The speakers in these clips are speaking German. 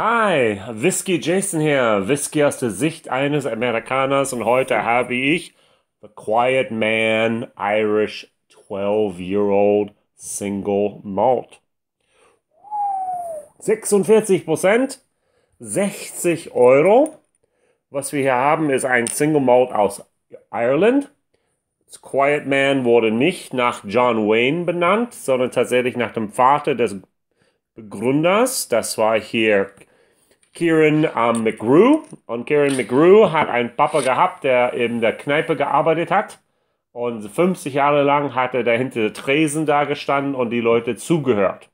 Hi, Whiskey Jason hier, Whiskey aus der Sicht eines Amerikaners und heute habe ich The Quiet Man Irish 12-Year-Old Single Malt. 46 60 Euro. Was wir hier haben, ist ein Single Malt aus Ireland. Das Quiet Man wurde nicht nach John Wayne benannt, sondern tatsächlich nach dem Vater des Begründers. Das war hier Kieran ähm, McGrew. Und Kieran McGrew hat einen Papa gehabt, der in der Kneipe gearbeitet hat. Und 50 Jahre lang hat er dahinter der Tresen da gestanden und die Leute zugehört.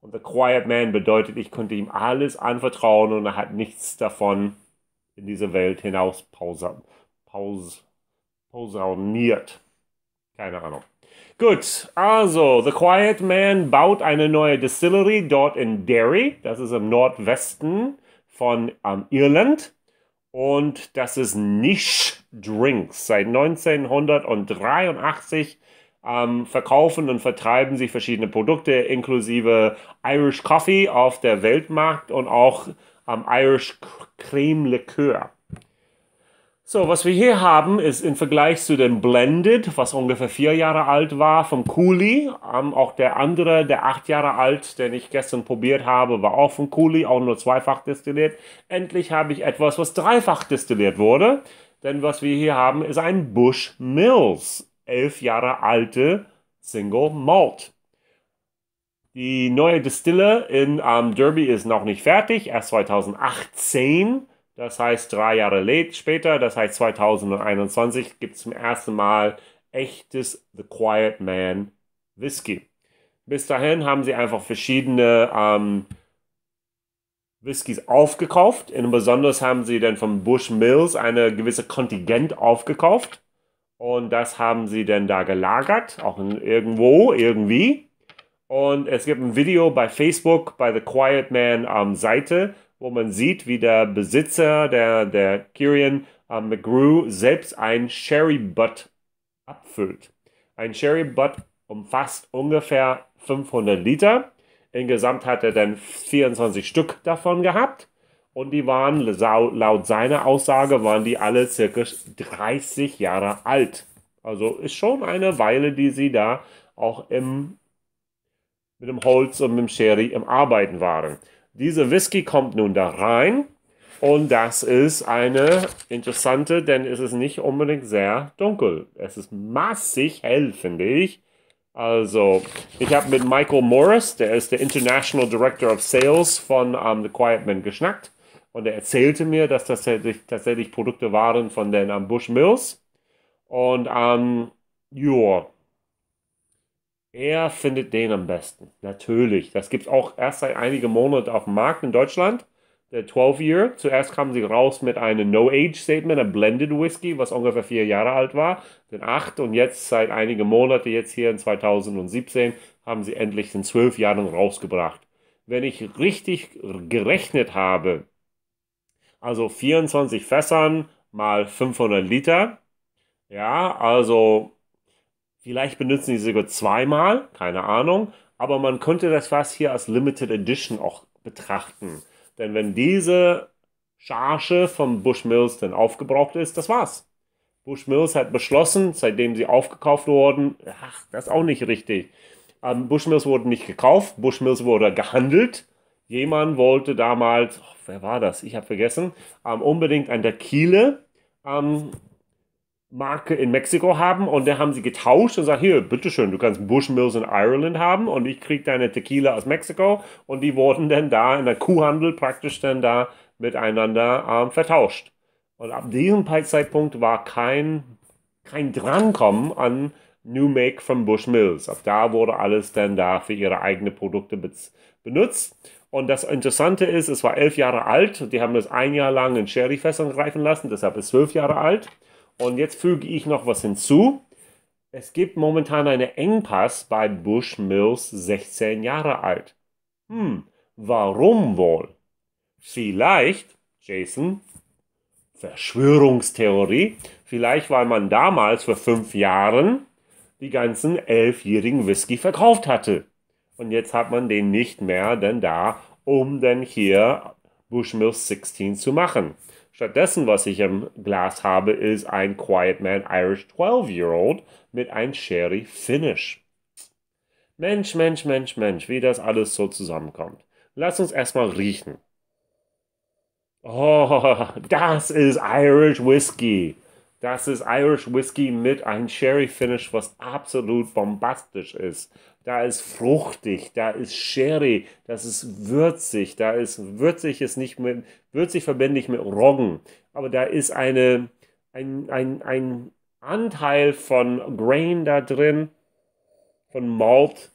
Und The Quiet Man bedeutet, ich konnte ihm alles anvertrauen und er hat nichts davon in diese Welt hinaus pausa, paus, pausauniert. Keine Ahnung. Gut, also The Quiet Man baut eine neue Distillery dort in Derry, das ist im Nordwesten von ähm, Irland. Und das ist Niche Drinks. Seit 1983 ähm, verkaufen und vertreiben sich verschiedene Produkte, inklusive Irish Coffee auf der Weltmarkt und auch ähm, Irish Creme Likör. So, was wir hier haben, ist im Vergleich zu dem Blended, was ungefähr vier Jahre alt war, vom Cooley. Ähm, auch der andere, der acht Jahre alt, den ich gestern probiert habe, war auch vom Cooley, auch nur zweifach destilliert. Endlich habe ich etwas, was dreifach destilliert wurde. Denn was wir hier haben, ist ein Bush Mills, elf Jahre alte Single Malt. Die neue Distille in ähm, Derby ist noch nicht fertig, erst 2018. Das heißt, drei Jahre später, das heißt 2021, gibt es zum ersten Mal echtes The Quiet Man Whisky. Bis dahin haben sie einfach verschiedene ähm, Whiskys aufgekauft. Und besonders haben sie dann von Bush Mills eine gewisse Kontingent aufgekauft. Und das haben sie dann da gelagert, auch irgendwo, irgendwie. Und es gibt ein Video bei Facebook, bei The Quiet Man ähm, Seite, wo man sieht, wie der Besitzer, der, der Kyrian äh, McGrew, selbst ein Sherry Butt abfüllt. Ein Sherry Butt umfasst ungefähr 500 Liter. Insgesamt hat er dann 24 Stück davon gehabt. Und die waren, laut seiner Aussage, waren die alle circa 30 Jahre alt. Also ist schon eine Weile, die sie da auch im, mit dem Holz und mit dem Sherry im Arbeiten waren. Diese Whisky kommt nun da rein und das ist eine interessante, denn es ist nicht unbedingt sehr dunkel. Es ist massig hell, finde ich. Also, ich habe mit Michael Morris, der ist der International Director of Sales von um, ähm, The Quiet Man, geschnackt. Und er erzählte mir, dass das tatsächlich, tatsächlich Produkte waren von den um, ähm, Bush Mills. Und ähm, um, er findet den am besten. Natürlich. Das gibt es auch erst seit einigen Monaten auf dem Markt in Deutschland. Der 12-Year. Zuerst kamen sie raus mit einem No-Age-Statement, einem Blended Whisky, was ungefähr vier Jahre alt war. Den 8 und jetzt seit einigen Monaten, jetzt hier in 2017, haben sie endlich den 12 Jahren rausgebracht. Wenn ich richtig gerechnet habe, also 24 Fässern mal 500 Liter, ja, also Vielleicht benutzen die sogar zweimal, keine Ahnung. Aber man könnte das fast hier als Limited Edition auch betrachten. Denn wenn diese Charge von Bush Mills dann aufgebraucht ist, das war's. Bush Mills hat beschlossen, seitdem sie aufgekauft wurden, ach, das ist auch nicht richtig. Ähm, Bush Mills wurde nicht gekauft, Bush Mills wurde gehandelt. Jemand wollte damals, oh, wer war das? Ich habe vergessen, ähm, unbedingt an der Kiele ähm, Marke in Mexiko haben und da haben sie getauscht und gesagt, hier, bitteschön, du kannst Bushmills in Ireland haben und ich krieg deine Tequila aus Mexiko und die wurden dann da in der Kuhhandel praktisch dann da miteinander ähm, vertauscht. Und ab diesem Zeitpunkt war kein, kein Drankommen an New Make von Bushmills. Ab da wurde alles dann da für ihre eigenen Produkte benutzt. Und das Interessante ist, es war elf Jahre alt. Die haben das ein Jahr lang in Sherryfässern greifen lassen, deshalb ist es zwölf Jahre alt. Und jetzt füge ich noch was hinzu. Es gibt momentan einen Engpass bei Bush Mills 16 Jahre alt. Hm, warum wohl? Vielleicht, Jason, Verschwörungstheorie, vielleicht weil man damals vor fünf Jahren die ganzen elfjährigen Whisky verkauft hatte. Und jetzt hat man den nicht mehr denn da, um denn hier Bush Mills 16 zu machen. Stattdessen, was ich im Glas habe, ist ein Quiet Man Irish 12-Year-Old mit einem Sherry Finish. Mensch, Mensch, Mensch, Mensch, wie das alles so zusammenkommt. Lass uns erstmal riechen. Oh, das ist Irish Whiskey. Das ist Irish Whiskey mit einem Sherry Finish, was absolut bombastisch ist da ist fruchtig, da ist Sherry, das ist würzig, da ist würzig ist nicht mit, würzig verbinde ich mit Roggen, aber da ist eine, ein, ein, ein Anteil von Grain da drin, von Malt.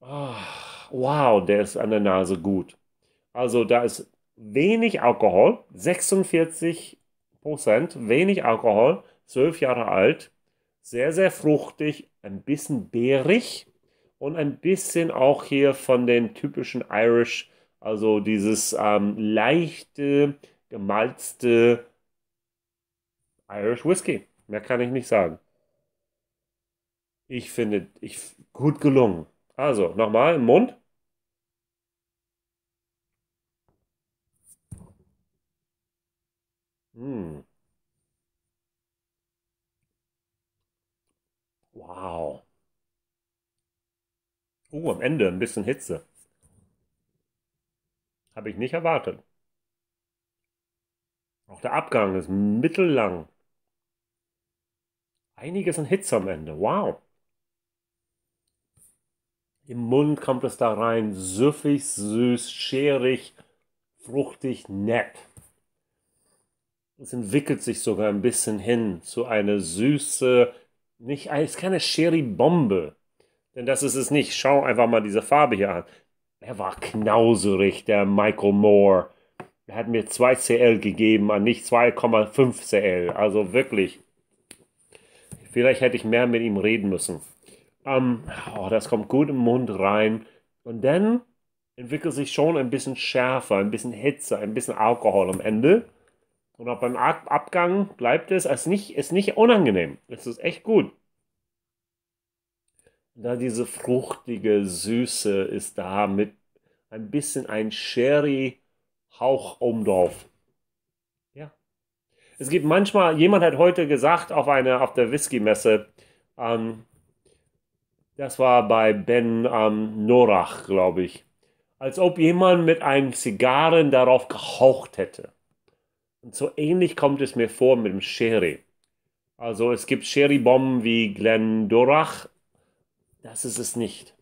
Oh, wow, der ist an der Nase gut. Also da ist wenig Alkohol, 46 Prozent, wenig Alkohol, 12 Jahre alt sehr, sehr fruchtig, ein bisschen beerig und ein bisschen auch hier von den typischen Irish, also dieses ähm, leichte, gemalzte Irish Whiskey. Mehr kann ich nicht sagen. Ich finde, ich gut gelungen. Also, nochmal im Mund. Oh, am Ende ein bisschen Hitze. Habe ich nicht erwartet. Auch der Abgang ist mittellang. Einiges an Hitze am Ende. Wow. Im Mund kommt es da rein. Süffig, süß, scherig, fruchtig, nett. Es entwickelt sich sogar ein bisschen hin zu einer süße, nicht, es ist keine Sherry-Bombe. Denn das ist es nicht. Schau einfach mal diese Farbe hier an. Er war knauserig, der Michael Moore. Er hat mir 2 CL gegeben, nicht 2,5 CL. Also wirklich. Vielleicht hätte ich mehr mit ihm reden müssen. Ähm, oh, das kommt gut im Mund rein. Und dann entwickelt sich schon ein bisschen Schärfe, ein bisschen Hitze, ein bisschen Alkohol am Ende. Und auch beim Abgang bleibt es, es ist nicht, ist nicht unangenehm. Es ist echt gut da diese fruchtige Süße ist da mit ein bisschen ein Sherry-Hauch umdrauf. Ja. Es gibt manchmal, jemand hat heute gesagt auf, eine, auf der Whisky-Messe, ähm, das war bei Ben ähm, Norach, glaube ich, als ob jemand mit einem Zigarren darauf gehaucht hätte. Und so ähnlich kommt es mir vor mit dem Sherry. Also es gibt Sherry-Bomben wie Glen Dorach das ist es nicht.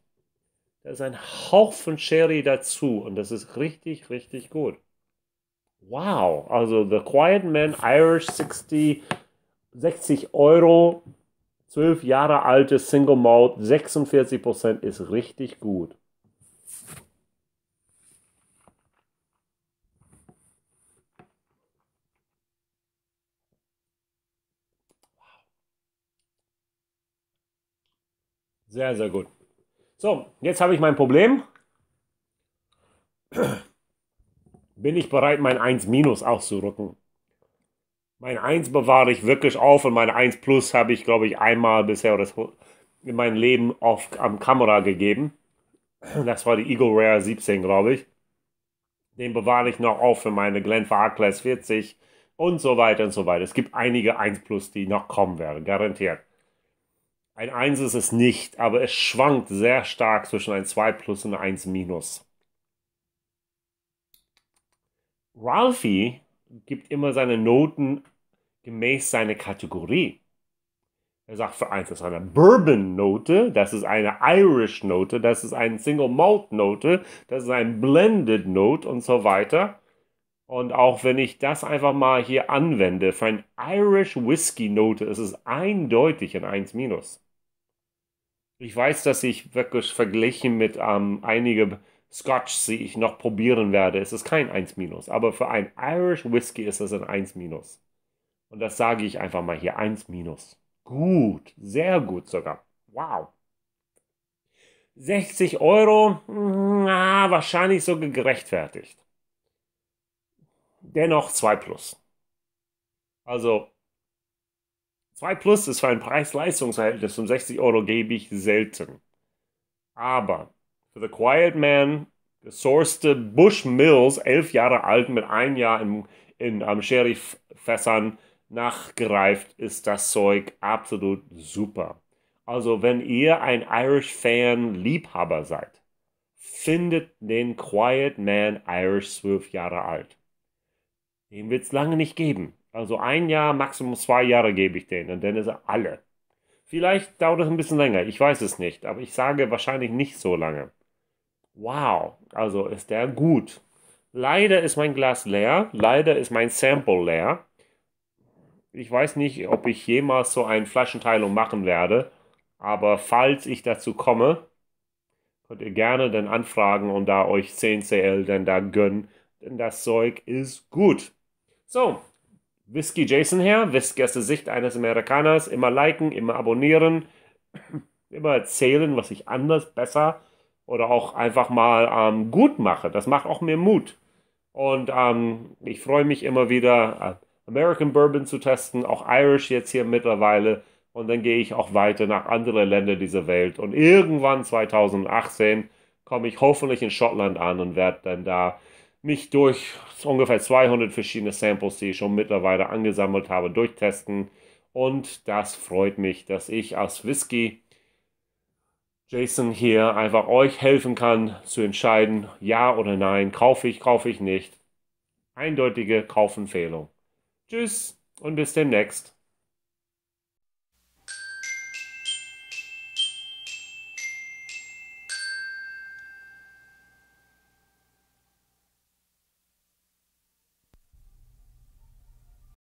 Da ist ein Hauch von Sherry dazu und das ist richtig, richtig gut. Wow, also The Quiet Man Irish 60, 60 Euro, 12 Jahre alte Single Mode, 46% ist richtig gut. Sehr, sehr gut. So, jetzt habe ich mein Problem. Bin ich bereit, mein 1 minus auszurücken? Mein 1 bewahre ich wirklich auf und mein 1 plus habe ich, glaube ich, einmal bisher in meinem Leben auf, am Kamera gegeben. Das war die Eagle Rare 17, glaube ich. Den bewahre ich noch auf für meine a Class 40 und so weiter und so weiter. Es gibt einige 1 Plus, die noch kommen werden, garantiert. Ein 1 ist es nicht, aber es schwankt sehr stark zwischen ein 2 plus und ein 1 minus. Ralphie gibt immer seine Noten gemäß seiner Kategorie. Er sagt für eins ist eine Bourbon-Note, das ist eine Irish-Note, das ist eine Single-Malt-Note, das ist ein Blended-Note und so weiter. Und auch wenn ich das einfach mal hier anwende, für eine Irish Whiskey-Note ist es eindeutig ein 1 minus. Ich weiß, dass ich wirklich verglichen mit ähm, einigen Scotch, die ich noch probieren werde, es ist kein 1-, aber für ein Irish Whisky ist es ein 1-. Und das sage ich einfach mal hier, 1-. Gut, sehr gut sogar. Wow. 60 Euro, mm, na, wahrscheinlich so gerechtfertigt. Dennoch 2 plus. Also 2 Plus ist für ein Preis-Leistungs-Verhältnis von 60 Euro gebe ich selten. Aber für The Quiet Man, gesourcete Bush Mills, 11 Jahre alt, mit einem Jahr in, in um Sheriff-Fässern nachgereift, ist das Zeug absolut super. Also, wenn ihr ein Irish-Fan-Liebhaber seid, findet den Quiet Man Irish 12 Jahre alt. Den wird es lange nicht geben. Also ein Jahr, maximum zwei Jahre gebe ich denen und dann ist er alle. Vielleicht dauert es ein bisschen länger, ich weiß es nicht, aber ich sage wahrscheinlich nicht so lange. Wow, also ist der gut. Leider ist mein Glas leer, leider ist mein Sample leer. Ich weiß nicht, ob ich jemals so eine Flaschenteilung machen werde, aber falls ich dazu komme, könnt ihr gerne dann anfragen und da euch 10 CL dann da gönnen, denn das Zeug ist gut. So, Whisky Jason her, Whisky aus der Sicht eines Amerikaners, immer liken, immer abonnieren, immer erzählen, was ich anders, besser oder auch einfach mal ähm, gut mache. Das macht auch mir Mut. Und ähm, ich freue mich immer wieder, äh, American Bourbon zu testen, auch Irish jetzt hier mittlerweile. Und dann gehe ich auch weiter nach andere Länder dieser Welt. Und irgendwann 2018 komme ich hoffentlich in Schottland an und werde dann da mich durch ungefähr 200 verschiedene Samples, die ich schon mittlerweile angesammelt habe, durchtesten. Und das freut mich, dass ich als Whisky Jason hier einfach euch helfen kann zu entscheiden, ja oder nein, kaufe ich, kaufe ich nicht. Eindeutige Kaufempfehlung. Tschüss und bis demnächst.